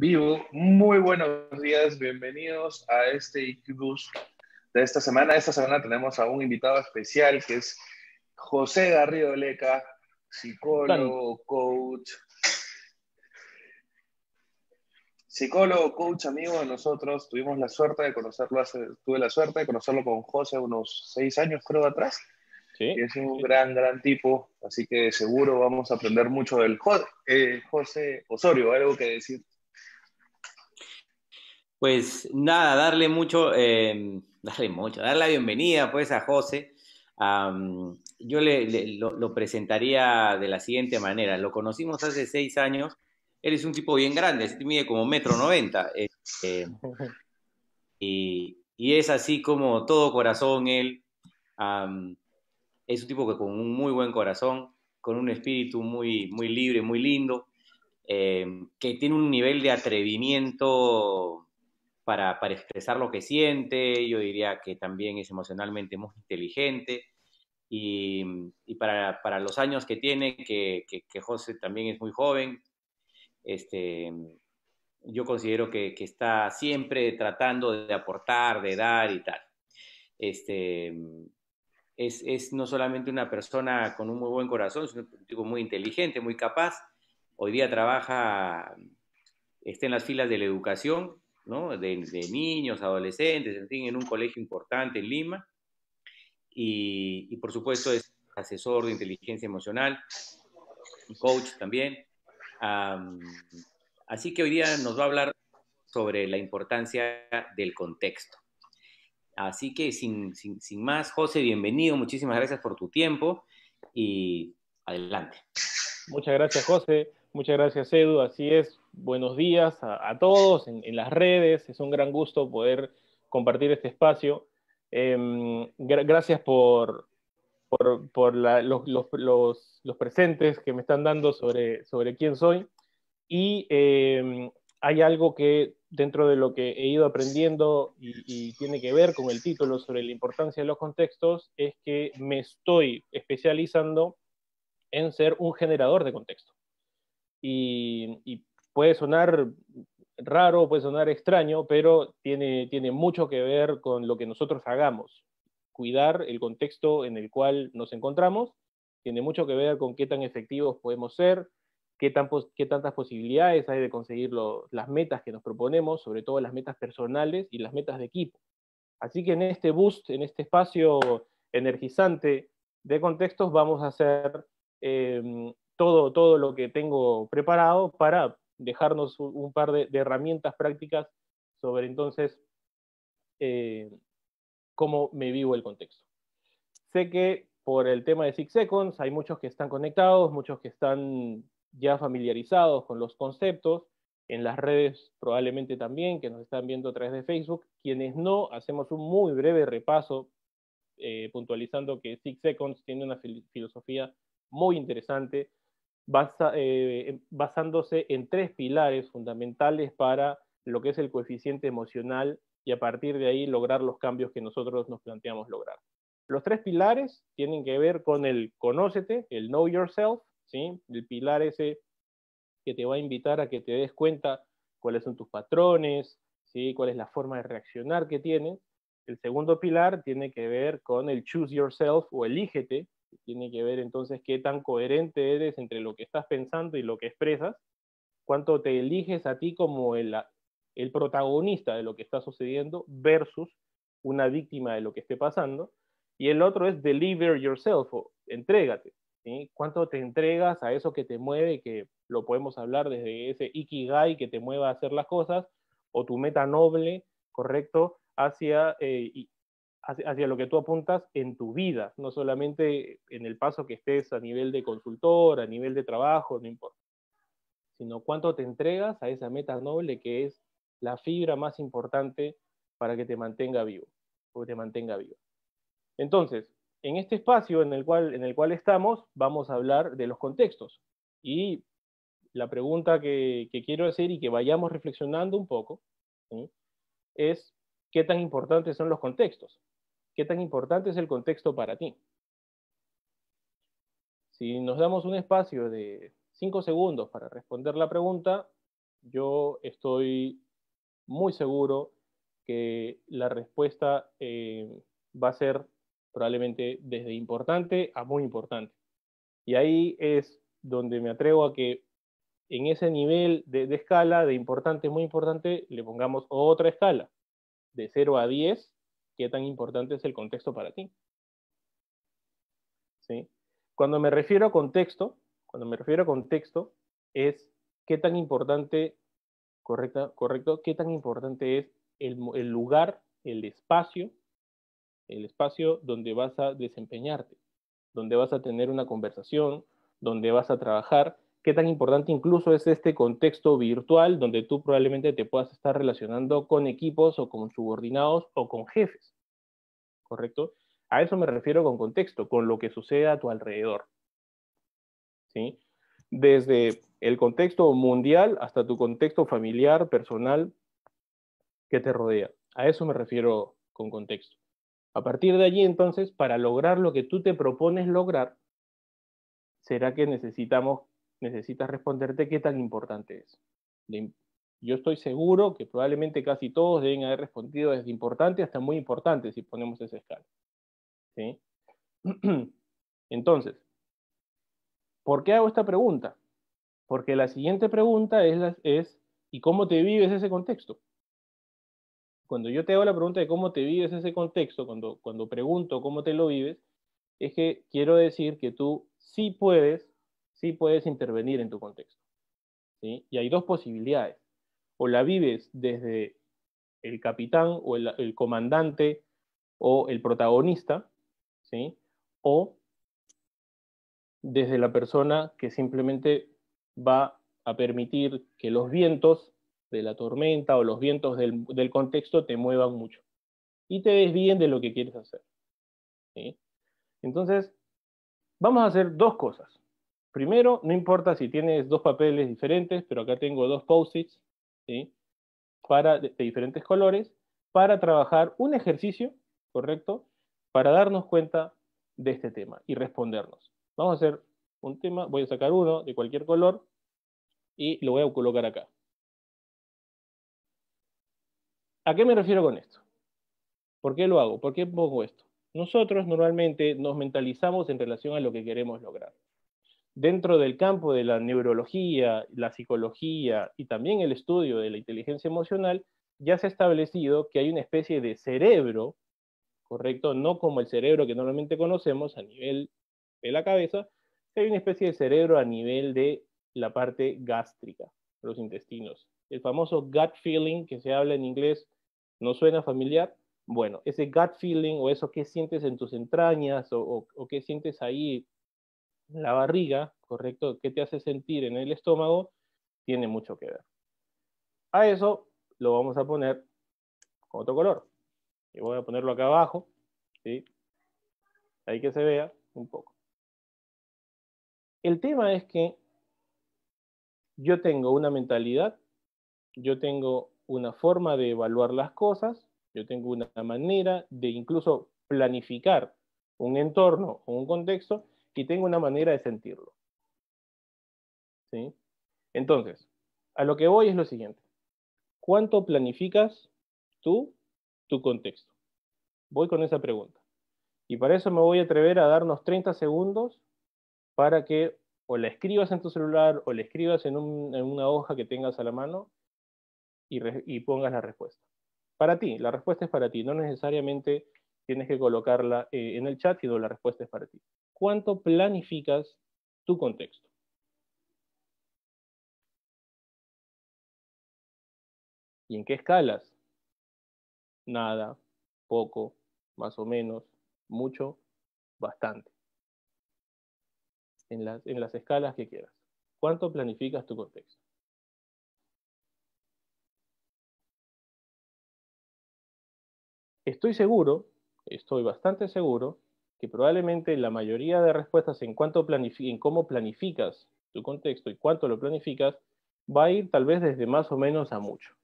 vivo. Muy buenos días, bienvenidos a este IQBus de esta semana. Esta semana tenemos a un invitado especial que es José Garrido Leca, psicólogo, coach. Psicólogo, coach, amigo de nosotros. Tuvimos la suerte de conocerlo, hace, tuve la suerte de conocerlo con José unos seis años, creo, atrás. es un gran, gran tipo, así que seguro vamos a aprender mucho del eh, José Osorio, algo que decir. Pues nada, darle mucho, em, darle mucho, darle la bienvenida pues a José. yo lo, presentaría de la siguiente manera. Lo conocimos hace seis años. Él es un tipo bien grande, este mide como metro noventa. Eh, eh, y, es así como todo corazón él. es un tipo que con un muy buen corazón, con un espíritu muy, muy libre, muy lindo, em, que tiene un nivel de atrevimiento para, expresar lo que siente, yo diría que también es emocionalmente muy inteligente y, para, los años que tiene, que, José también es muy joven, este, yo considero que, está siempre tratando de aportar, de dar y tal. Este, es, no solamente una persona con un muy buen corazón, sino tipo muy inteligente, muy capaz. Hoy día trabaja, está en las filas de la educación de, niños, adolescentes, en fin, en un colegio importante en Lima. Y, por supuesto es asesor de inteligencia emocional, coach también. así que hoy día nos va a hablar sobre la importancia del contexto. Así que sin más, José, bienvenido, muchísimas gracias por tu tiempo y adelante. Muchas gracias, José. Muchas gracias, Edu. Así es. Buenos días a, todos en, las redes. Es un gran gusto poder compartir este espacio. Em, gracias por, los, presentes que me están dando sobre, quién soy. Y em, hay algo que dentro de lo que he ido aprendiendo y, y, tiene que ver con el título sobre la importancia de los contextos, es que me estoy especializando en ser un generador de contexto y, puede sonar raro, puede sonar extraño, pero tiene, tiene mucho que ver con lo que nosotros hagamos. Cuidar el contexto en el cual nos encontramos tiene mucho que ver con qué tan efectivos podemos ser, qué, qué tantas posibilidades hay de conseguir las metas que nos proponemos, sobre todo las metas personales y las metas de equipo. Así que en este boost, en este espacio energizante de contextos, vamos a hacer em, todo, todo lo que tengo preparado para dejarnos un par de, herramientas prácticas sobre entonces eh, cómo me vivo el contexto. Sé que por el tema de Six Seconds hay muchos que están conectados, muchos que están ya familiarizados con los conceptos, en las redes probablemente también, que nos están viendo a través de Facebook. Quienes no, hacemos un muy breve repaso, eh, puntualizando que Six Seconds tiene una filosofía muy interesante eh, basándose en tres pilares fundamentales para lo que es el coeficiente emocional y a partir de ahí lograr los cambios que nosotros nos planteamos lograr. Los tres pilares tienen que ver con el conócete, el know yourself, ¿sí? el pilar ese que te va a invitar a que te des cuenta cuáles son tus patrones, ¿sí? cuál es la forma de reaccionar que tienes. El segundo pilar tiene que ver con el choose yourself o elígete, tiene que ver entonces qué tan coherente eres entre lo que estás pensando y lo que expresas, cuánto te eliges a ti como el, el protagonista de lo que está sucediendo versus una víctima de lo que esté pasando. Y el otro es deliver yourself, o entrégate. ¿Cuánto te entregas a eso que te mueve, que lo podemos hablar desde ese ikigai que te mueva a hacer las cosas, o tu meta noble, correcto, hacia eh, hacia, lo que tú apuntas en tu vida, no solamente en el paso que estés a nivel de consultor, a nivel de trabajo, no importa, sino cuánto te entregas a esa meta noble que es la fibra más importante para que te mantenga vivo, o te mantenga vivo. Entonces, en este espacio en el cual, estamos, vamos a hablar de los contextos. Y la pregunta que, quiero hacer y que vayamos reflexionando un poco es qué tan importantes son los contextos qué tan importante es el contexto para ti. Si nos damos un espacio de 5 segundos para responder la pregunta, yo estoy muy seguro que la respuesta eh, va a ser probablemente desde importante a muy importante. Y ahí es donde me atrevo a que en ese nivel de, escala, de importante, a muy importante, le pongamos otra escala, de 0 a 10, qué tan importante es el contexto para ti. ¿Sí? Cuando me refiero a contexto, cuando me refiero a contexto, es qué tan importante, correcto, qué tan importante es el lugar, el espacio, el espacio donde vas a desempeñarte, donde vas a tener una conversación, donde vas a trabajar, qué tan importante incluso es este contexto virtual donde tú probablemente te puedas estar relacionando con equipos o con subordinados o con jefes. ¿correcto? A eso me refiero con contexto, con lo que sucede a tu alrededor. ¿Sí? Desde el contexto mundial hasta tu contexto familiar, personal, que te rodea. A eso me refiero con contexto. A partir de allí, entonces, para lograr lo que tú te propones lograr, será que necesitamos, necesitas responderte qué tan importante es. Yo estoy seguro que probablemente casi todos deben haber respondido desde importante hasta muy importante si ponemos esa escala. ¿Sí? Entonces, ¿por qué hago esta pregunta? Porque la siguiente pregunta es, ¿y cómo te vives ese contexto? Cuando yo te hago la pregunta de cómo te vives ese contexto, cuando, cuando pregunto cómo te lo vives, es que quiero decir que tú sí puedes, sí puedes intervenir en tu contexto. Y hay dos posibilidades o la vives desde el capitán o el, comandante o el protagonista, ¿sí? o desde la persona que simplemente va a permitir que los vientos de la tormenta o los vientos del, contexto te muevan mucho y te desvíen de lo que quieres hacer. Entonces, vamos a hacer dos cosas. Primero, no importa si tienes dos papeles diferentes, pero acá tengo dos post-its para, de, diferentes colores para trabajar un ejercicio, ¿correcto? Para darnos cuenta de este tema y respondernos. Vamos a hacer un tema, voy a sacar uno de cualquier color y lo voy a colocar acá. ¿A qué me refiero con esto? ¿Por qué lo hago? ¿Por qué pongo esto? Nosotros normalmente nos mentalizamos en relación a lo que queremos lograr dentro del campo de la neurología, la psicología y también el estudio de la inteligencia emocional, ya se ha establecido que hay una especie de cerebro, ¿correcto? No como el cerebro que normalmente conocemos a nivel de la cabeza, hay una especie de cerebro a nivel de la parte gástrica, los intestinos. El famoso gut feeling que se habla en inglés, ¿no suena familiar? Bueno, ese gut feeling o eso que sientes en tus entrañas o, que sientes ahí la barriga, ¿correcto? ¿Qué te hace sentir en el estómago? Tiene mucho que ver. A eso lo vamos a poner con otro color. Y voy a ponerlo acá abajo, ¿sí? Ahí que se vea un poco. El tema es que yo tengo una mentalidad, yo tengo una forma de evaluar las cosas, yo tengo una manera de incluso planificar un entorno o un contexto que tengo una manera de sentirlo. ¿Sí? Entonces, a lo que voy es lo siguiente. ¿Cuánto planificas tú tu contexto? Voy con esa pregunta. Y para eso me voy a atrever a darnos 30 segundos para que o la escribas en tu celular o la escribas en, una hoja que tengas a la mano y, pongas la respuesta. Para ti, la respuesta es para ti, no necesariamente tienes que colocarla eh, en el chat, sino la respuesta es para ti cuánto planificas tu contexto. ¿Y en qué escalas? Nada, poco, más o menos, mucho, bastante. En las, en las escalas que quieras. ¿Cuánto planificas tu contexto? Estoy seguro, estoy bastante seguro, que probablemente la mayoría de respuestas en, cuanto en cómo planificas tu contexto y cuánto lo planificas, va a ir tal vez desde más o menos a mucho.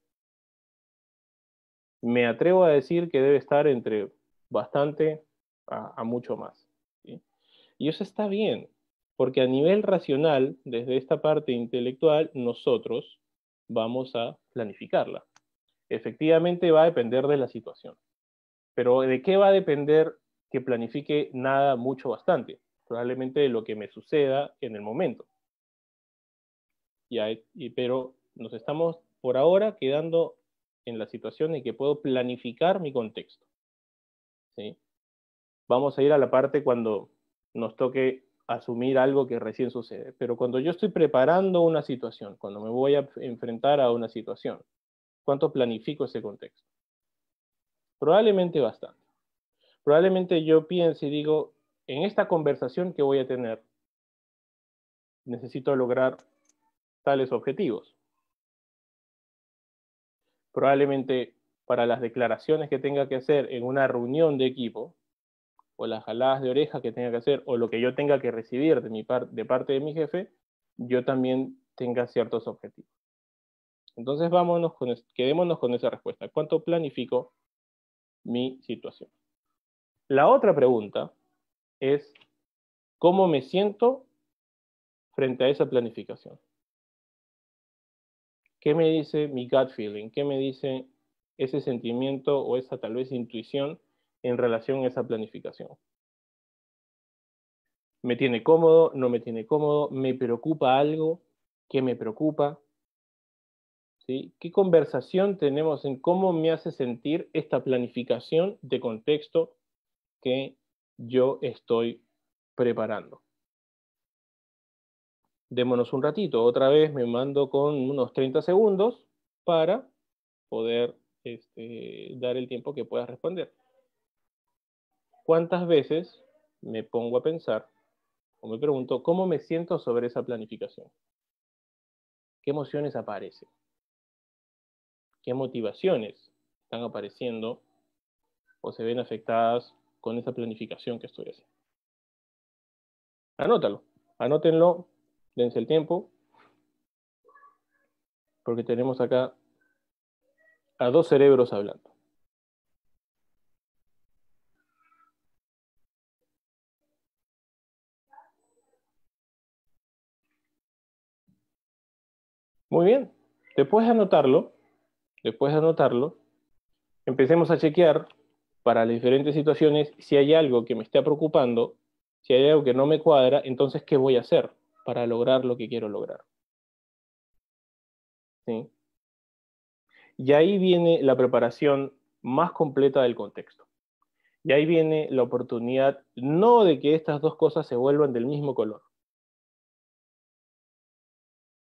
Me atrevo a decir que debe estar entre bastante a, mucho más. Y eso está bien, porque a nivel racional, desde esta parte intelectual, nosotros vamos a planificarla. Efectivamente va a depender de la situación. Pero ¿de qué va a depender que planifique nada, mucho, bastante. Probablemente lo que me suceda en el momento. y, pero nos estamos por ahora quedando en la situación en que puedo planificar mi contexto. ¿sí? Vamos a ir a la parte cuando nos toque asumir algo que recién sucede. Pero cuando yo estoy preparando una situación, cuando me voy a enfrentar a una situación, ¿cuánto planifico ese contexto? Probablemente bastante probablemente yo piense y digo, en esta conversación que voy a tener, necesito lograr tales objetivos. Probablemente para las declaraciones que tenga que hacer en una reunión de equipo, o las jaladas de oreja que tenga que hacer, o lo que yo tenga que recibir de, mi parte de mi jefe, yo también tenga ciertos objetivos. Entonces, vámonos quedémonos con esa respuesta. ¿Cuánto planifico mi situación? La otra pregunta es, ¿cómo me siento frente a esa planificación? ¿Qué me dice mi gut feeling? ¿Qué me dice ese sentimiento o esa tal vez intuición en relación a esa planificación? ¿Me tiene cómodo? ¿No me tiene cómodo? ¿Me preocupa algo? ¿Qué me preocupa? ¿Sí? ¿Qué conversación tenemos en cómo me hace sentir esta planificación de contexto que yo estoy preparando. Démonos un ratito, otra vez me mando con unos 30 segundos para poder este, dar el tiempo que puedas responder. ¿Cuántas veces me pongo a pensar o me pregunto cómo me siento sobre esa planificación? ¿Qué emociones aparecen? ¿Qué motivaciones están apareciendo o se ven afectadas con esa planificación que estoy haciendo. Anótalo, anótenlo, dense el tiempo, porque tenemos acá a dos cerebros hablando. Muy bien, después de anotarlo, después de anotarlo, empecemos a chequear para las diferentes situaciones, si hay algo que me está preocupando, si hay algo que no me cuadra, entonces, ¿qué voy a hacer para lograr lo que quiero lograr? ¿Sí? Y ahí viene la preparación más completa del contexto. Y ahí viene la oportunidad no de que estas dos cosas se vuelvan del mismo color.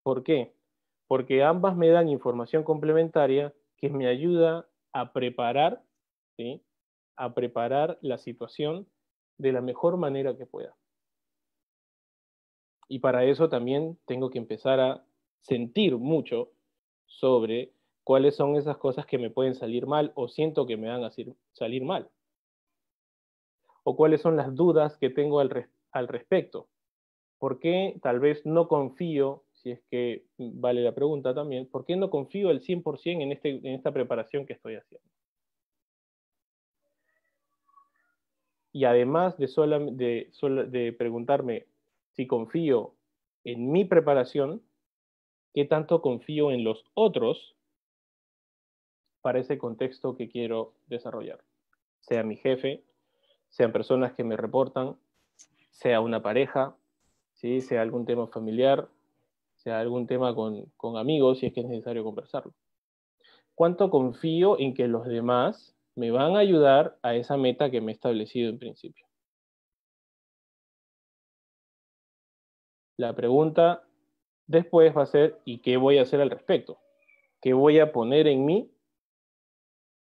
¿Por qué? Porque ambas me dan información complementaria que me ayuda a preparar ¿sí? a preparar la situación de la mejor manera que pueda. Y para eso también tengo que empezar a sentir mucho sobre cuáles son esas cosas que me pueden salir mal o siento que me van a salir mal. O cuáles son las dudas que tengo al, al respecto. ¿Por qué tal vez no confío, si es que vale la pregunta también, por qué no confío el 100% en, este, en esta preparación que estoy haciendo? y además de, de, preguntarme si confío en mi preparación, qué tanto confío en los otros para ese contexto que quiero desarrollar. Sea mi jefe, sean personas que me reportan, sea una pareja, ¿sí? sea algún tema familiar, sea algún tema con, con amigos, si es que es necesario conversarlo. ¿Cuánto confío en que los demás me van a ayudar a esa meta que me he establecido en principio. La pregunta después va a ser, ¿y qué voy a hacer al respecto? ¿Qué voy a poner en mí?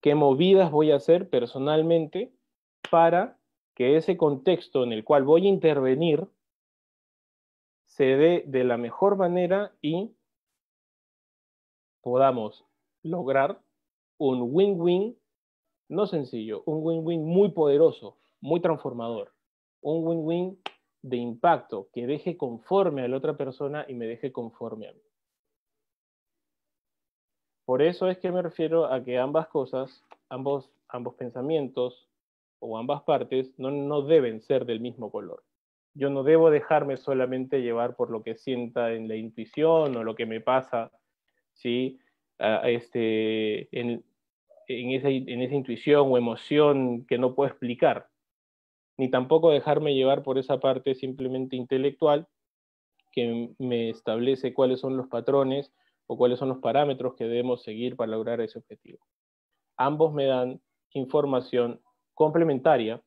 ¿Qué movidas voy a hacer personalmente para que ese contexto en el cual voy a intervenir se dé de la mejor manera y podamos lograr un win-win no sencillo, un win-win muy poderoso, muy transformador, un win-win de impacto que deje conforme a la otra persona y me deje conforme a mí. Por eso es que me refiero a que ambas cosas, ambos, ambos pensamientos o ambas partes no, deben ser del mismo color. Yo no debo dejarme solamente llevar por lo que sienta en la intuición o lo que me pasa, ¿sí? este, en, en esa, intuición o emoción que no puedo explicar, ni tampoco dejarme llevar por esa parte simplemente intelectual que me establece cuáles son los patrones o cuáles son los parámetros que debemos seguir para lograr ese objetivo. Ambos me dan información complementaria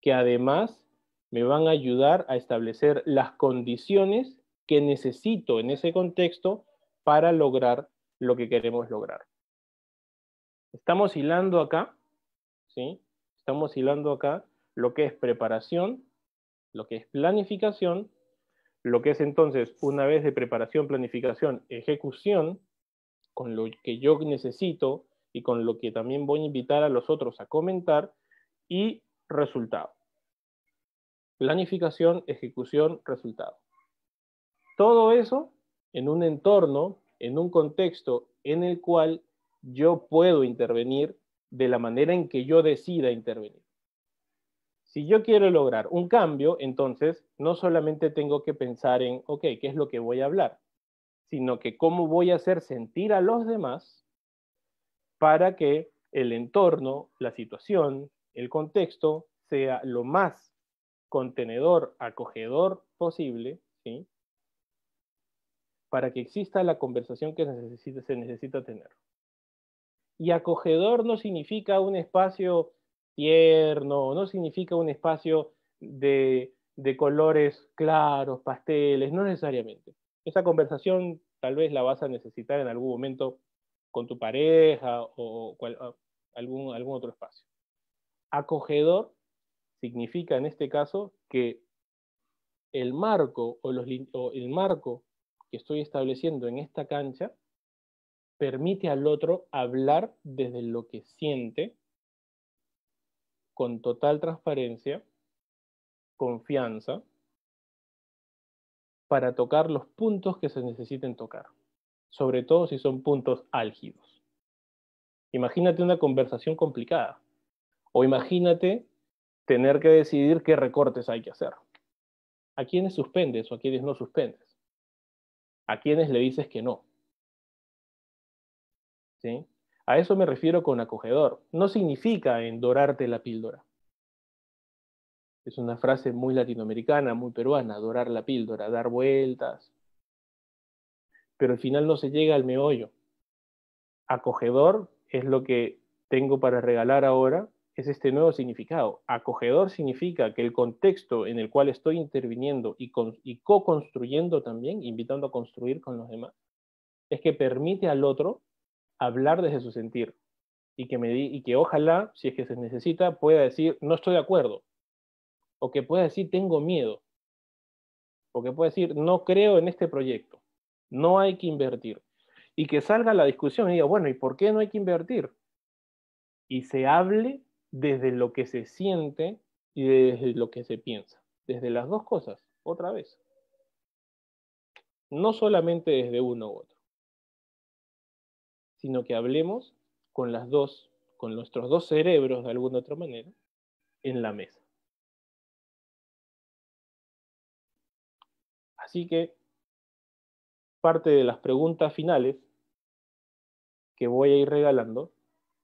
que además me van a ayudar a establecer las condiciones que necesito en ese contexto para lograr lo que queremos lograr. Estamos hilando acá, ¿sí? Estamos hilando acá lo que es preparación, lo que es planificación, lo que es entonces una vez de preparación, planificación, ejecución, con lo que yo necesito y con lo que también voy a invitar a los otros a comentar, y resultado. Planificación, ejecución, resultado. Todo eso en un entorno, en un contexto en el cual yo puedo intervenir de la manera en que yo decida intervenir. Si yo quiero lograr un cambio, entonces no solamente tengo que pensar en, ok, ¿qué es lo que voy a hablar? Sino que cómo voy a hacer sentir a los demás para que el entorno, la situación, el contexto sea lo más contenedor, acogedor posible, Para que exista la conversación que se necesita tener. Y acogedor no significa un espacio tierno, no significa un espacio de, colores claros, pasteles, no necesariamente. Esa conversación tal vez la vas a necesitar en algún momento con tu pareja o, algún, otro espacio. Acogedor significa en este caso que el marco el marco que estoy estableciendo en esta cancha permite al otro hablar desde lo que siente, con total transparencia, confianza, para tocar los puntos que se necesiten tocar, sobre todo si son puntos álgidos. Imagínate una conversación complicada o imagínate tener que decidir qué recortes hay que hacer. ¿A quiénes suspendes o a quiénes no suspendes? ¿A quiénes le dices que no? ¿sí? A eso me refiero con acogedor. No significa endorarte la píldora. Es una frase muy latinoamericana, muy peruana, dorar la píldora, dar vueltas. Pero al final no se llega al meollo. Acogedor es lo que tengo para regalar ahora, es este nuevo significado. Acogedor significa que el contexto en el cual estoy interviniendo y, y co-construyendo también, invitando a construir con los demás, es que permite al otro hablar desde su sentir y que, me di, y que ojalá, si es que se necesita, pueda decir, no estoy de acuerdo, o que pueda decir, tengo miedo, o que pueda decir, no creo en este proyecto, no hay que invertir, y que salga la discusión y diga, bueno, ¿y por qué no hay que invertir? Y se hable desde lo que se siente y desde lo que se piensa, desde las dos cosas, otra vez. No solamente desde uno u otro sino que hablemos con las dos, con nuestros dos cerebros de alguna otra manera, en la mesa. Así que parte de las preguntas finales que voy a ir regalando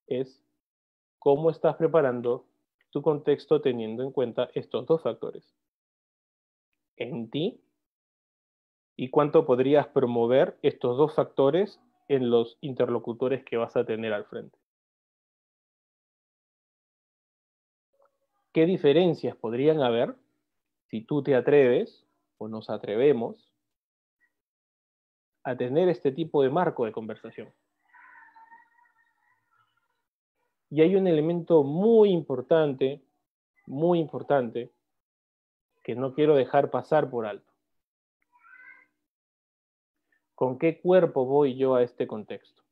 es cómo estás preparando tu contexto teniendo en cuenta estos dos factores. En ti y cuánto podrías promover estos dos factores en los interlocutores que vas a tener al frente. ¿Qué diferencias podrían haber si tú te atreves o nos atrevemos a tener este tipo de marco de conversación? Y hay un elemento muy importante, muy importante, que no quiero dejar pasar por alto. ¿Con qué cuerpo voy yo a este contexto?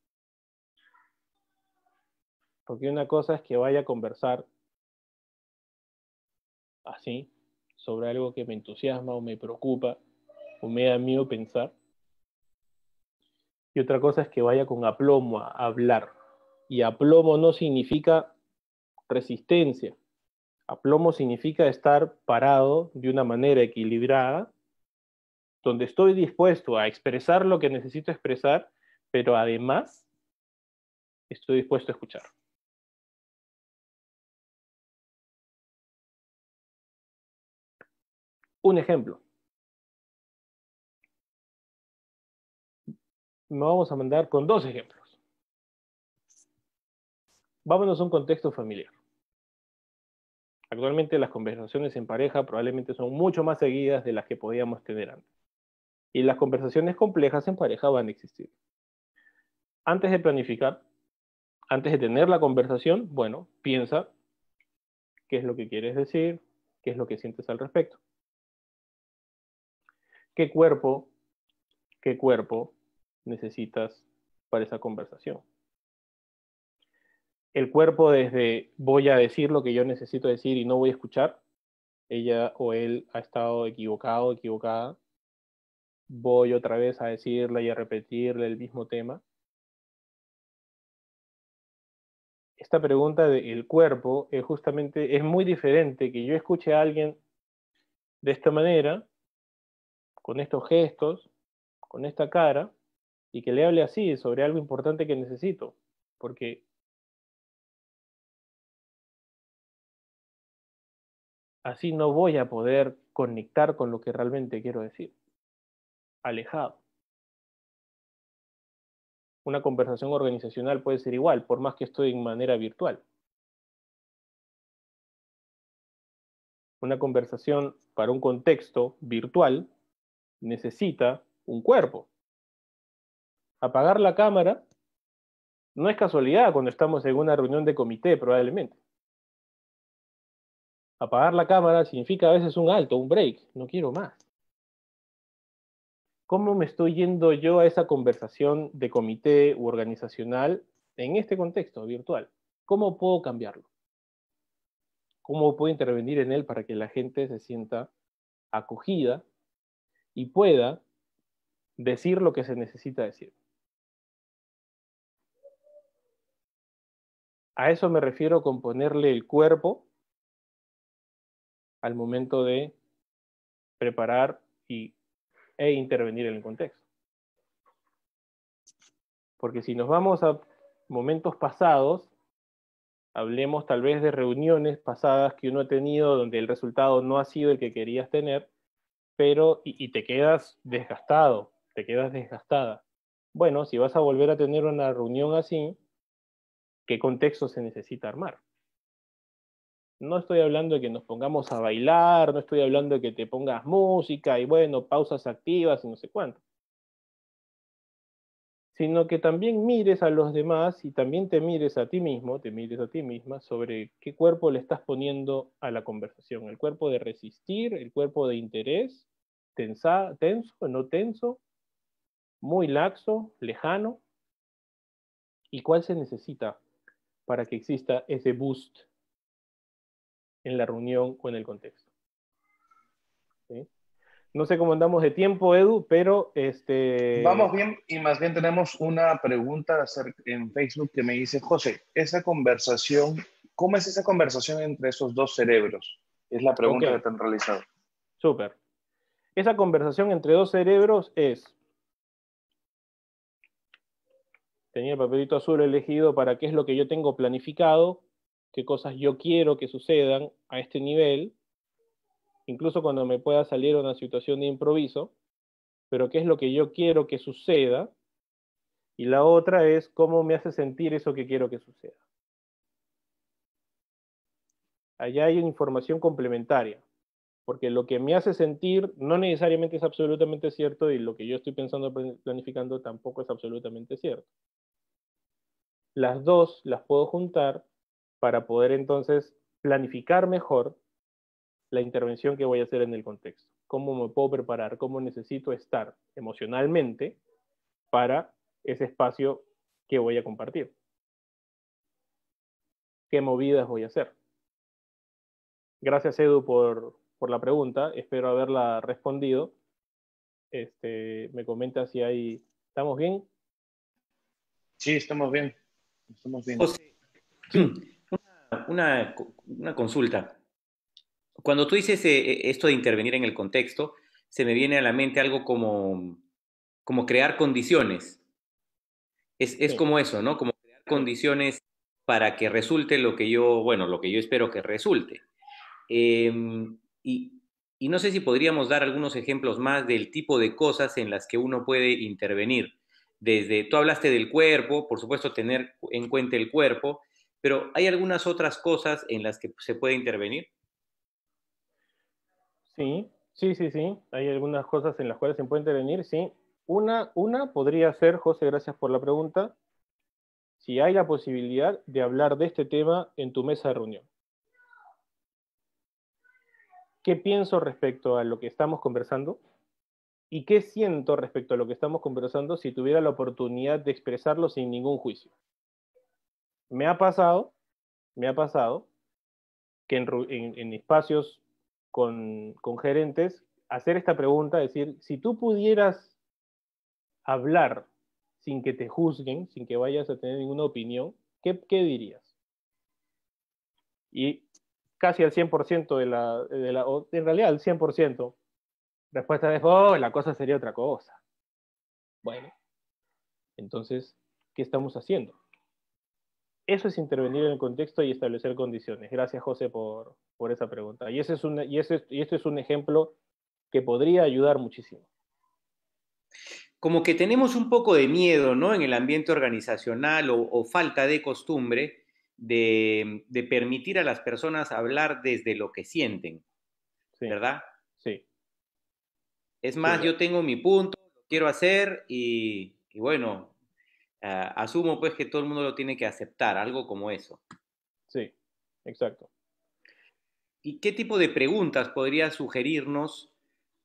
Porque una cosa es que vaya a conversar así sobre algo que me entusiasma o me preocupa o me da miedo pensar. Y otra cosa es que vaya con aplomo a hablar. Y aplomo no significa resistencia. Aplomo significa estar parado de una manera equilibrada donde estoy dispuesto a expresar lo que necesito expresar, pero además estoy dispuesto a escuchar. Un ejemplo. Me vamos a mandar con dos ejemplos. Vámonos a un contexto familiar. Actualmente las conversaciones en pareja probablemente son mucho más seguidas de las que podíamos tener antes y las conversaciones complejas en pareja van a existir. Antes de planificar, antes de tener la conversación, bueno, piensa qué es lo que quieres decir, qué es lo que sientes al respecto. ¿Qué cuerpo, qué cuerpo necesitas para esa conversación? El cuerpo desde voy a decir lo que yo necesito decir y no voy a escuchar, ella o él ha estado equivocado, equivocada, voy otra vez a decirle y a repetirle el mismo tema. Esta pregunta del cuerpo es justamente, es muy diferente que yo escuche a alguien de esta manera, con estos gestos, con esta cara, y que le hable así sobre algo importante que necesito, porque así no voy a poder conectar con lo que realmente quiero decir alejado. Una conversación organizacional puede ser igual, por más que estoy en manera virtual. Una conversación para un contexto virtual necesita un cuerpo. Apagar la cámara no es casualidad cuando estamos en una reunión de comité, probablemente. Apagar la cámara significa a veces un alto, un break, no quiero más. ¿Cómo me estoy yendo yo a esa conversación de comité u organizacional en este contexto virtual? ¿Cómo puedo cambiarlo? ¿Cómo puedo intervenir en él para que la gente se sienta acogida y pueda decir lo que se necesita decir? A eso me refiero con ponerle el cuerpo al momento de preparar y e intervenir en el contexto. Porque si nos vamos a momentos pasados, hablemos tal vez de reuniones pasadas que uno ha tenido donde el resultado no ha sido el que querías tener, pero y, y, te quedas desgastado, te quedas desgastada. Bueno, si vas a volver a tener una reunión así, ¿qué contexto se necesita armar? No estoy hablando de que nos pongamos a bailar, no estoy hablando de que te pongas música y bueno, pausas activas y no sé cuánto. Sino que también mires a los demás y también te mires a ti mismo, te mires a ti misma sobre qué cuerpo le estás poniendo a la conversación. El cuerpo de resistir, el cuerpo de interés, tenso, no tenso, muy laxo, lejano. ¿Y cuál se necesita para que exista ese boost en la reunión o en el contexto. No sé cómo andamos de tiempo, Edu, pero este... Vamos bien y más bien tenemos una pregunta en Facebook que me dice, José, esa conversación, ¿cómo es esa conversación entre esos dos cerebros? Es la pregunta que te han realizado. Súper. Esa conversación entre dos cerebros es... Tenía el papelito azul elegido para qué es lo que yo tengo planificado, qué cosas yo quiero que sucedan a este nivel, incluso cuando me pueda salir una situación de improviso, pero qué es lo que yo quiero que suceda. Y la otra es cómo me hace sentir eso que quiero que suceda. Allá hay información complementaria, porque lo que me hace sentir no necesariamente es absolutamente cierto y lo que yo estoy pensando, planificando tampoco es absolutamente cierto. Las dos las puedo juntar para poder entonces planificar mejor la intervención que voy a hacer en el contexto. Cómo me puedo preparar, cómo necesito estar emocionalmente para ese espacio que voy a compartir. ¿Qué movidas voy a hacer? Gracias Edu por, la pregunta, espero haberla respondido. Este, me comenta si hay... ¿Estamos bien? Sí, estamos bien. Estamos bien. una, una, consulta. Cuando tú dices eh, eh, esto de intervenir en el contexto, se me viene a la mente algo como, como crear condiciones. Es, es como eso, ¿no? Como crear condiciones para que resulte lo que yo, bueno, lo que yo espero que resulte. Em, y, y, no sé si podríamos dar algunos ejemplos más del tipo de cosas en las que uno puede intervenir. Desde, tú hablaste del cuerpo, por supuesto tener en cuenta el cuerpo, pero ¿hay algunas otras cosas en las que se puede intervenir? Sí, sí, sí, sí. Hay algunas cosas en las cuales se puede intervenir, sí. Una, una podría ser, José, gracias por la pregunta, si hay la posibilidad de hablar de este tema en tu mesa de reunión. ¿Qué pienso respecto a lo que estamos conversando? ¿Y qué siento respecto a lo que estamos conversando si tuviera la oportunidad de expresarlo sin ningún juicio? me ha pasado, me ha pasado que en, espacios con, gerentes, hacer esta pregunta, decir, si tú pudieras hablar sin que te juzguen, sin que vayas a tener ninguna opinión, ¿qué, dirías? Y casi al 100% de la, de la, en realidad al 100%, respuesta es, oh, la cosa sería otra cosa. Bueno, entonces, ¿qué estamos haciendo? Eso es intervenir en el contexto y establecer condiciones. Gracias, José, por, por esa pregunta. Y, es un, y, y este es un ejemplo que podría ayudar muchísimo. Como que tenemos un poco de miedo, ¿no? En el ambiente organizacional o, falta de costumbre de, permitir a las personas hablar desde lo que sienten, ¿verdad? Sí. Es más, yo tengo mi punto, lo quiero hacer y bueno, Ah, asumo pues que todo el mundo lo tiene que aceptar, algo como eso. Sí, exacto. ¿Y qué tipo de preguntas podría sugerirnos?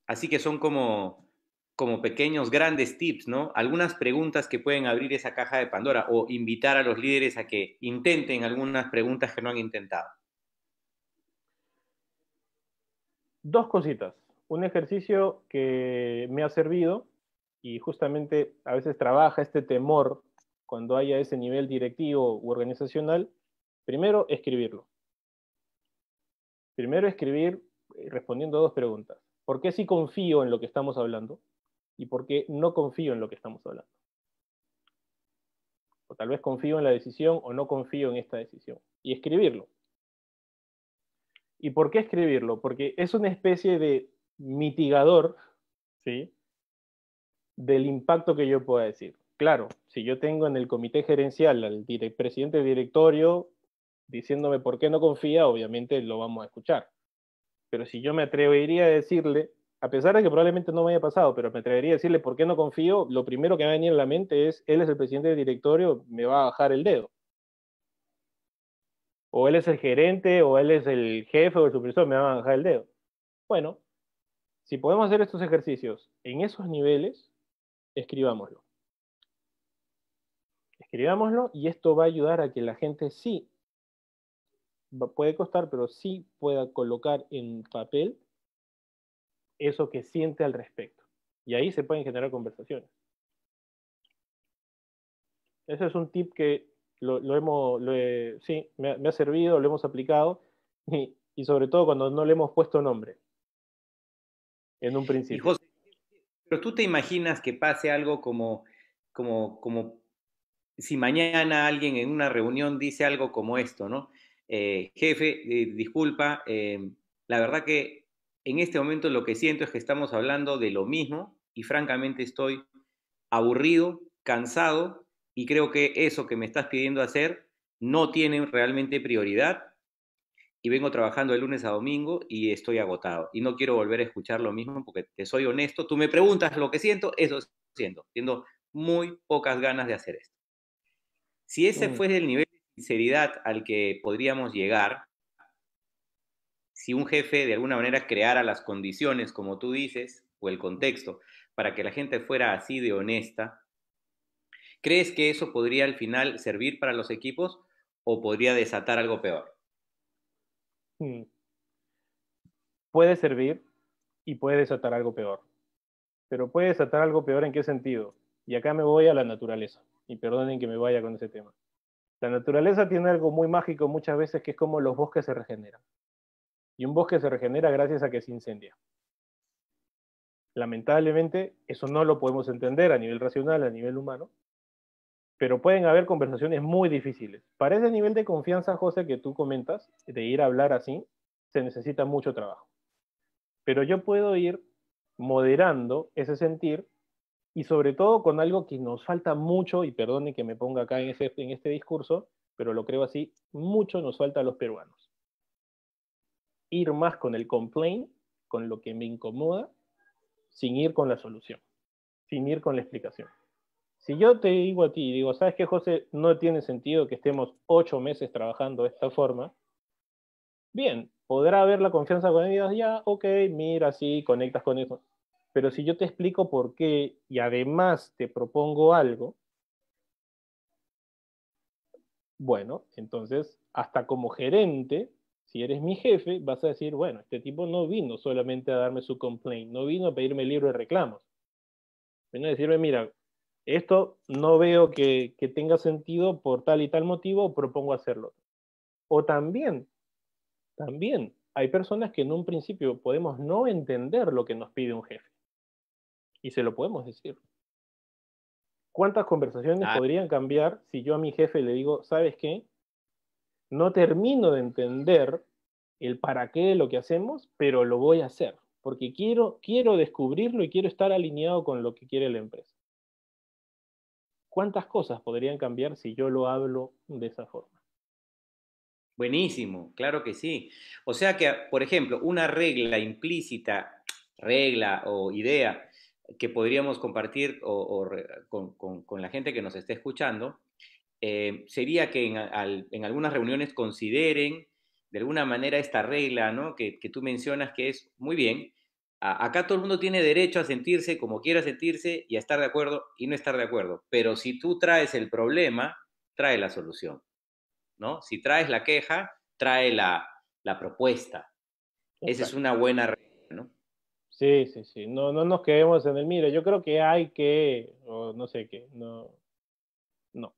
Así que son como, como pequeños, grandes tips, ¿no? Algunas preguntas que pueden abrir esa caja de Pandora o invitar a los líderes a que intenten algunas preguntas que no han intentado. Dos cositas. Un ejercicio que me ha servido y justamente a veces trabaja este temor cuando haya ese nivel directivo u organizacional, primero escribirlo. Primero escribir eh, respondiendo a dos preguntas. ¿Por qué sí confío en lo que estamos hablando? ¿Y por qué no confío en lo que estamos hablando? O tal vez confío en la decisión o no confío en esta decisión. Y escribirlo. ¿Y por qué escribirlo? Porque es una especie de mitigador ¿sí? del impacto que yo pueda decir claro, si yo tengo en el comité gerencial al presidente del directorio diciéndome por qué no confía, obviamente lo vamos a escuchar. Pero si yo me atrevería a decirle, a pesar de que probablemente no me haya pasado, pero me atrevería a decirle por qué no confío, lo primero que me va a venir a la mente es, él es el presidente del directorio, me va a bajar el dedo. O él es el gerente, o él es el jefe o el supervisor, me va a bajar el dedo. Bueno, si podemos hacer estos ejercicios en esos niveles, escribámoslo. Escribámoslo y esto va a ayudar a que la gente sí, puede costar, pero sí pueda colocar en papel eso que siente al respecto. Y ahí se pueden generar conversaciones. Ese es un tip que lo, hemos, sí, me ha, servido, lo hemos aplicado y, sobre todo cuando no le hemos puesto nombre en un principio. pero tú te imaginas que pase algo como, como, como si mañana alguien en una reunión dice algo como esto, ¿no? Eh, jefe, eh, disculpa, eh, la verdad que en este momento lo que siento es que estamos hablando de lo mismo y francamente estoy aburrido, cansado y creo que eso que me estás pidiendo hacer no tiene realmente prioridad y vengo trabajando de lunes a domingo y estoy agotado y no quiero volver a escuchar lo mismo porque te soy honesto, tú me preguntas lo que siento, eso siento, siento muy pocas ganas de hacer esto. Si ese mm. fuese el nivel de sinceridad al que podríamos llegar, si un jefe de alguna manera creara las condiciones, como tú dices, o el contexto, para que la gente fuera así de honesta, ¿crees que eso podría al final servir para los equipos o podría desatar algo peor? Mm. Puede servir y puede desatar algo peor. Pero puede desatar algo peor en qué sentido? Y acá me voy a la naturaleza. Y perdonen que me vaya con ese tema. La naturaleza tiene algo muy mágico muchas veces que es como los bosques se regeneran. Y un bosque se regenera gracias a que se incendia. Lamentablemente, eso no lo podemos entender a nivel racional, a nivel humano, pero pueden haber conversaciones muy difíciles. Para ese nivel de confianza, José, que tú comentas, de ir a hablar así, se necesita mucho trabajo. Pero yo puedo ir moderando ese sentir y sobre todo con algo que nos falta mucho, y perdone que me ponga acá en, en este discurso, pero lo creo así, mucho nos falta a los peruanos. Ir más con el complaint, con lo que me incomoda, sin ir con la solución, sin ir con la explicación. Si yo te digo a ti, digo, ¿sabes que José? No tiene sentido que estemos ocho meses trabajando de esta forma. Bien, podrá haber la confianza con ellos, ya, ok, mira, sí, conectas con eso. Pero si yo te explico por qué y además te propongo algo, bueno, entonces hasta como gerente, si eres mi jefe, vas a decir, bueno, este tipo no vino solamente a darme su complaint, no vino a pedirme libro de reclamos. Vino a decirme, mira, esto no veo que, que tenga sentido por tal y tal motivo, propongo hacerlo. O también, también, hay personas que en un principio podemos no entender lo que nos pide un jefe y se lo podemos decir. ¿Cuántas conversaciones ah. podrían cambiar si yo a mi jefe le digo, ¿sabes qué? No termino de entender el para qué de lo que hacemos, pero lo voy a hacer, porque quiero, quiero descubrirlo y quiero estar alineado con lo que quiere la empresa. ¿Cuántas cosas podrían cambiar si yo lo hablo de esa forma? Buenísimo, claro que sí. O sea que, por ejemplo, una regla implícita, regla o idea que podríamos compartir con, la gente que nos esté escuchando eh, sería que en, algunas reuniones consideren de alguna manera esta regla ¿no? que, tú mencionas que es muy bien. acá todo el mundo tiene derecho a sentirse como quiera sentirse y a estar de acuerdo y no estar de acuerdo. Pero si tú traes el problema, trae la solución. ¿no? Si traes la queja, trae la, propuesta. Esa es una buena regla Sí, sí, sí. No, no nos quedemos en el mire. Yo creo que hay que, no sé qué, no. No.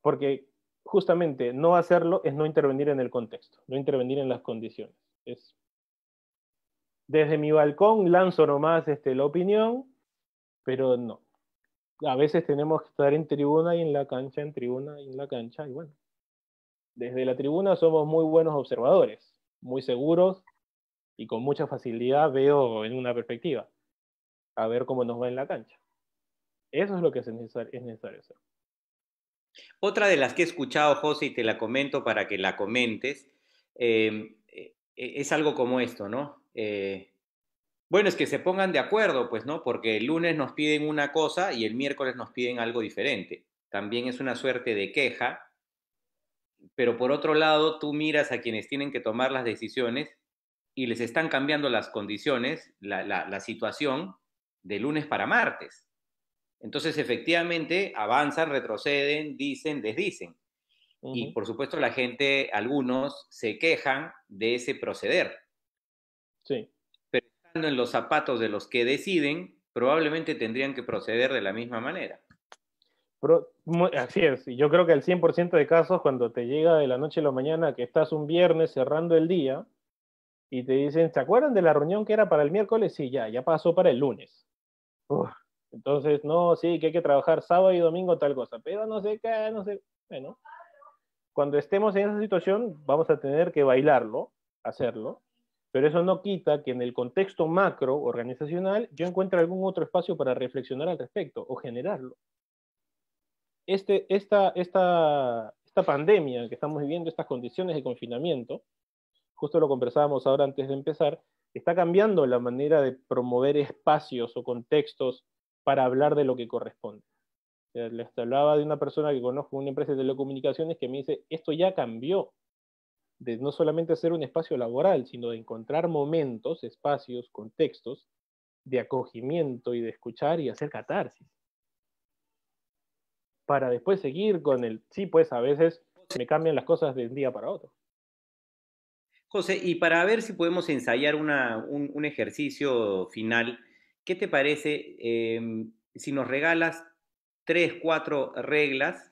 Porque justamente no hacerlo es no intervenir en el contexto, no intervenir en las condiciones. Es, desde mi balcón lanzo nomás este, la opinión, pero no. A veces tenemos que estar en tribuna y en la cancha, en tribuna y en la cancha, y bueno. Desde la tribuna somos muy buenos observadores, muy seguros, y con mucha facilidad veo en una perspectiva, a ver cómo nos va en la cancha. Eso es lo que es necesario, hacer. Otra de las que he escuchado, José, y te la comento para que la comentes, eh, eh, es algo como esto, ¿no? Eh, bueno, es que se pongan de acuerdo, pues, ¿no? Porque el lunes nos piden una cosa y el miércoles nos piden algo diferente. También es una suerte de queja, pero por otro lado, tú miras a quienes tienen que tomar las decisiones y les están cambiando las condiciones, la, la, situación de lunes para martes. Entonces, efectivamente, avanzan, retroceden, dicen, desdicen. Y por supuesto, la gente, algunos, se quejan de ese proceder. Sí. Pero estando en los zapatos de los que deciden, probablemente tendrían que proceder de la misma manera. así es, yo creo que el 100% de casos, cuando te llega de la noche a la mañana, que estás un viernes cerrando el día, y te dicen, ¿se acuerdan de la reunión que era para el miércoles? Sí, ya, ya pasó para el lunes. Entonces, no, sí, que hay que trabajar sábado y domingo tal cosa, pero no sé qué, no sé, bueno. Cuando estemos en esa situación, vamos a tener que bailarlo, hacerlo, pero eso no quita que en el contexto macro organizacional yo encuentre algún otro espacio para reflexionar al respecto o generarlo. Este, esta, esta, esta pandemia que estamos viviendo, estas condiciones de confinamiento, justo lo conversábamos ahora antes de empezar, está cambiando la manera de promover espacios o contextos para hablar de lo que corresponde. les hablaba de una persona que conozco, una empresa de telecomunicaciones, que me dice, esto ya cambió, de no solamente ser un espacio laboral, sino de encontrar momentos, espacios, contextos de acogimiento y de escuchar y hacer catarsis. Para después seguir con el, sí, pues a veces me cambian las cosas de un día para otro. José, y para ver si podemos ensayar un, ejercicio final, ¿qué te parece em, si nos regalas tres, cuatro reglas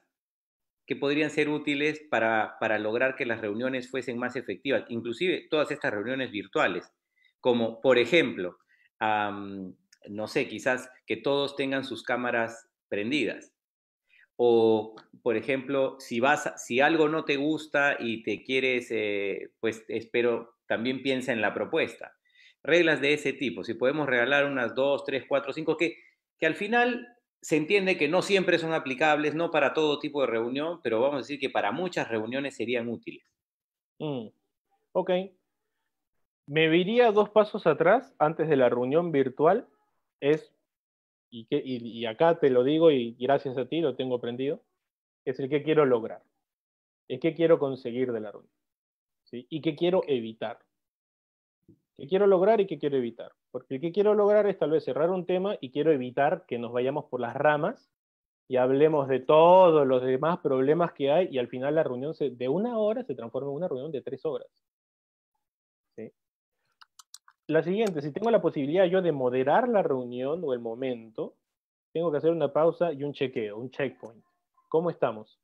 que podrían ser útiles para, lograr que las reuniones fuesen más efectivas, inclusive todas estas reuniones virtuales, como por ejemplo, no sé, quizás que todos tengan sus cámaras prendidas, o, por ejemplo, si, vas, si algo no te gusta y te quieres, eh, pues espero, también piensa en la propuesta. Reglas de ese tipo, si podemos regalar unas dos, tres, cuatro, cinco... que, que al final se entiende que no siempre son aplicables, no para todo tipo de reunión, pero vamos a decir que para muchas reuniones serían útiles. Mm, ok. Me diría dos pasos atrás antes de la reunión virtual. Es y, acá te lo digo y gracias a ti lo tengo aprendido, es el que quiero lograr, es que quiero conseguir de la reunión ¿sí? y que quiero evitar. ¿Qué quiero lograr y qué quiero evitar? Porque el que quiero lograr es tal vez cerrar un tema y quiero evitar que nos vayamos por las ramas y hablemos de todos los demás problemas que hay y al final la reunión de una hora se transforma en una reunión de tres horas. La siguiente, si tengo la posibilidad yo de moderar la reunión o el momento, tengo que hacer una pausa y un chequeo, un checkpoint. ¿Cómo estamos?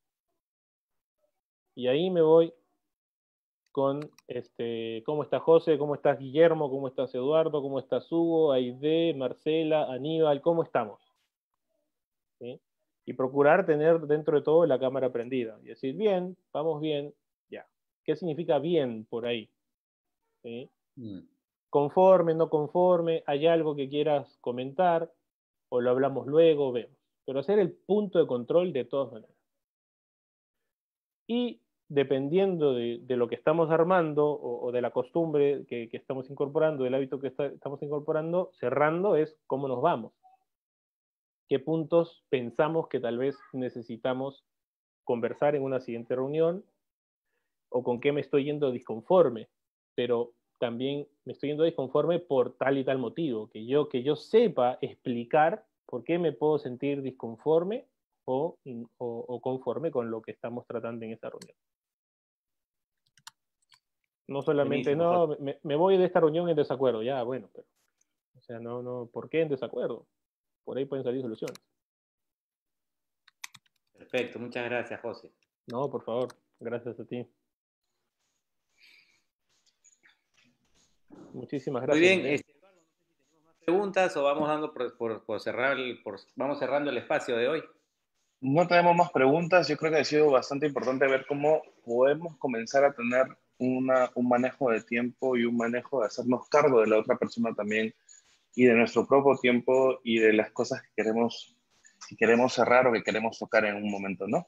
Y ahí me voy con este, cómo está José, cómo estás Guillermo, cómo estás Eduardo, cómo estás Hugo, Aide, Marcela, Aníbal, cómo estamos. Y procurar tener dentro de todo la cámara prendida y decir, bien, vamos bien, ya. ¿Qué significa bien por ahí? ¿Sí? Mm conforme, no conforme, hay algo que quieras comentar o lo hablamos luego, vemos. Pero hacer el punto de control de todas maneras. Y dependiendo de, lo que estamos armando o, de la costumbre que, estamos incorporando, del hábito que estamos incorporando, cerrando es cómo nos vamos. ¿Qué puntos pensamos que tal vez necesitamos conversar en una siguiente reunión? ¿O con qué me estoy yendo disconforme? Pero también me estoy yendo disconforme por tal y tal motivo, que yo, que yo sepa explicar por qué me puedo sentir disconforme o, conforme con lo que estamos tratando en esta reunión. No solamente, no, me, me, voy de esta reunión en desacuerdo, ya, bueno, pero, o sea, no, no, ¿por qué en desacuerdo? Por ahí pueden salir soluciones. Perfecto, muchas gracias, José. No, por favor, gracias a ti. Muchísimas gracias. Muy bien, este, más preguntas o vamos dando por, cerrar por, vamos cerrando el espacio de hoy. No tenemos más preguntas. Yo creo que ha sido bastante importante ver cómo podemos comenzar a tener un manejo de tiempo y un manejo de hacernos cargo de la otra persona también y de nuestro propio tiempo y de las cosas que queremos, que queremos cerrar o que queremos tocar en un momento, ¿no?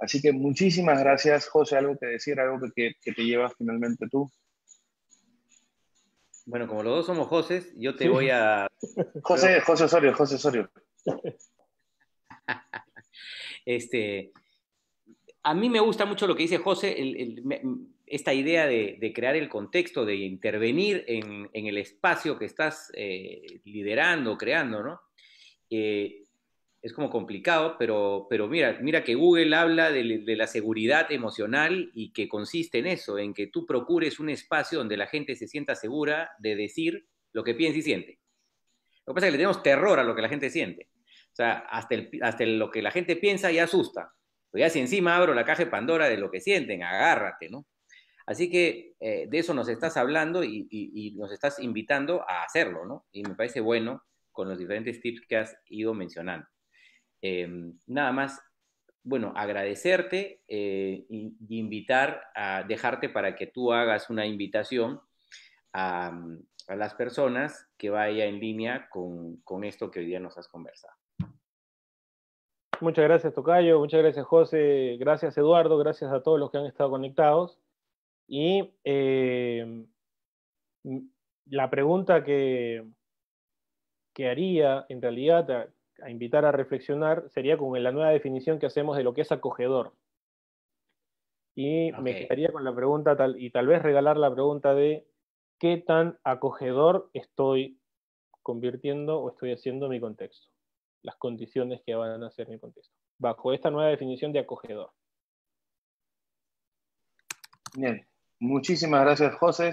Así que muchísimas gracias, José. ¿Algo que decir? ¿Algo que, que te llevas finalmente tú? Bueno, como los dos somos José, yo te voy a. José, José Osorio, José Osorio. este, a mí me gusta mucho lo que dice José, esta idea de, crear el contexto, de intervenir en, el espacio que estás eh, liderando, creando, ¿no? Eh, es como complicado, pero, pero mira, mira que Google habla de, la seguridad emocional y que consiste en eso, en que tú procures un espacio donde la gente se sienta segura de decir lo que piensa y siente. Lo que pasa es que le tenemos terror a lo que la gente siente. O sea, hasta, hasta lo que la gente piensa ya asusta. Pero pues ya si encima abro la caja de Pandora de lo que sienten, agárrate, ¿no? Así que eh, de eso nos estás hablando y nos estás invitando a hacerlo, ¿no? Y me parece bueno con los diferentes tips que has ido mencionando. Em, nada más, bueno, agradecerte eh, y, invitar a dejarte para que tú hagas una invitación a, las personas que vaya en línea con, esto que hoy día nos has conversado. Muchas gracias, Tocayo. Muchas gracias, José. Gracias, Eduardo. Gracias a todos los que han estado conectados. Y em, la pregunta que, que haría, en realidad, a invitar a reflexionar sería con la nueva definición que hacemos de lo que es acogedor. Y me quedaría con la pregunta tal, y tal vez regalar la pregunta de qué tan acogedor estoy convirtiendo o estoy haciendo mi contexto, las condiciones que van a hacer mi contexto, bajo esta nueva definición de acogedor. Bien, muchísimas gracias, José.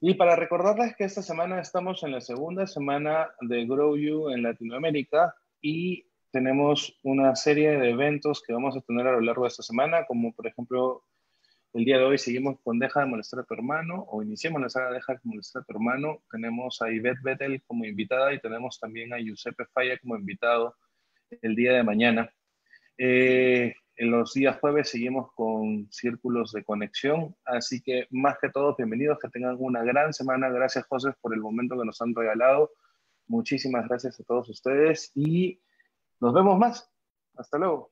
Y para recordarles que esta semana estamos en la segunda semana de Grow You en Latinoamérica y tenemos una serie de eventos que vamos a tener a lo largo de esta semana, como por ejemplo el día de hoy seguimos con Deja de molestar a tu hermano o iniciamos la saga Deja de molestar a tu hermano. Tenemos a Yvette Bettel como invitada y tenemos también a Giuseppe Falla como invitado el día de mañana. Eh, en los días jueves seguimos con círculos de conexión, así que más que todo, bienvenidos, que tengan una gran semana. Gracias, José, por el momento que nos han regalado. Muchísimas gracias a todos ustedes y nos vemos más. Hasta luego.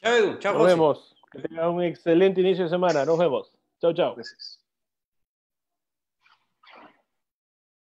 Chao, Nos vemos. Que tengan un excelente inicio de semana. Nos vemos. Chao, chao. Gracias.